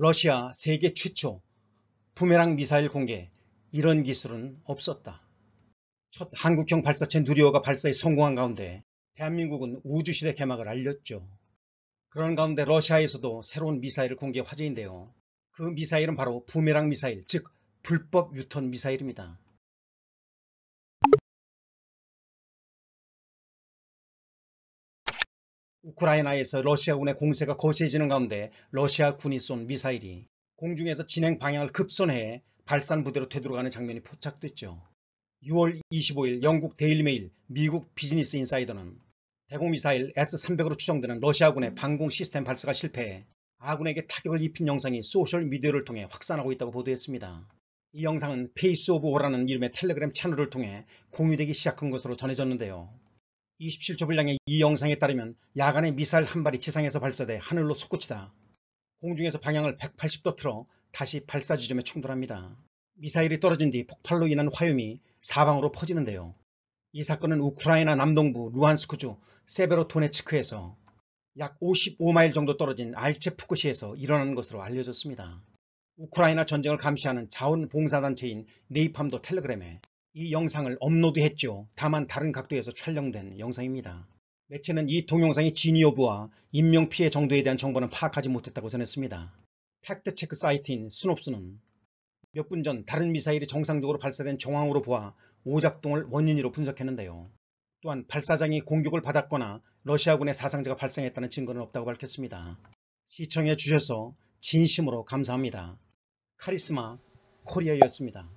러시아 세계 최초 부메랑 미사일 공개 이런 기술은 없었다. 첫 한국형 발사체 누리호가 발사에 성공한 가운데 대한민국은 우주시대 개막을 알렸죠. 그런 가운데 러시아에서도 새로운 미사일을 공개 화제인데요. 그 미사일은 바로 부메랑 미사일, 즉 불법 유턴 미사일입니다. 우크라이나에서 러시아군의 공세가 거세지는 가운데 러시아 군이 쏜 미사일이 공중에서 진행 방향을 급선해 발산 부대로 되돌아가는 장면이 포착됐죠. 6월 25일 영국 데일리메일 미국 비즈니스 인사이더는 대공미사일 S-300으로 추정되는 러시아군의 방공 시스템 발사가 실패해 아군에게 타격을 입힌 영상이 소셜미디어를 통해 확산하고 있다고 보도했습니다. 이 영상은 페이스 오브 오라는 이름의 텔레그램 채널을 통해 공유되기 시작한 것으로 전해졌는데요. 27초 분량의 이 영상에 따르면 야간에 미사일 한 발이 지상에서 발사돼 하늘로 솟구치다 공중에서 방향을 180도 틀어 다시 발사 지점에 충돌합니다. 미사일이 떨어진 뒤 폭발로 인한 화염이 사방으로 퍼지는데요. 이 사건은 우크라이나 남동부 루안스크주 세베로토네츠크에서 약 55마일 정도 떨어진 알체푸크시에서 일어난 것으로 알려졌습니다. 우크라이나 전쟁을 감시하는 자원봉사단체인 네이팜도 텔레그램에 이 영상을 업로드했죠. 다만 다른 각도에서 촬영된 영상입니다. 매체는 이 동영상이 진위 여부와 인명피해 정도에 대한 정보는 파악하지 못했다고 전했습니다. 팩트체크 사이트인 스놉스는 몇 분 전 다른 미사일이 정상적으로 발사된 정황으로 보아 오작동을 원인으로 분석했는데요. 또한 발사장이 공격을 받았거나 러시아군의 사상자가 발생했다는 증거는 없다고 밝혔습니다. 시청해 주셔서 진심으로 감사합니다. 카리스마 코리아였습니다.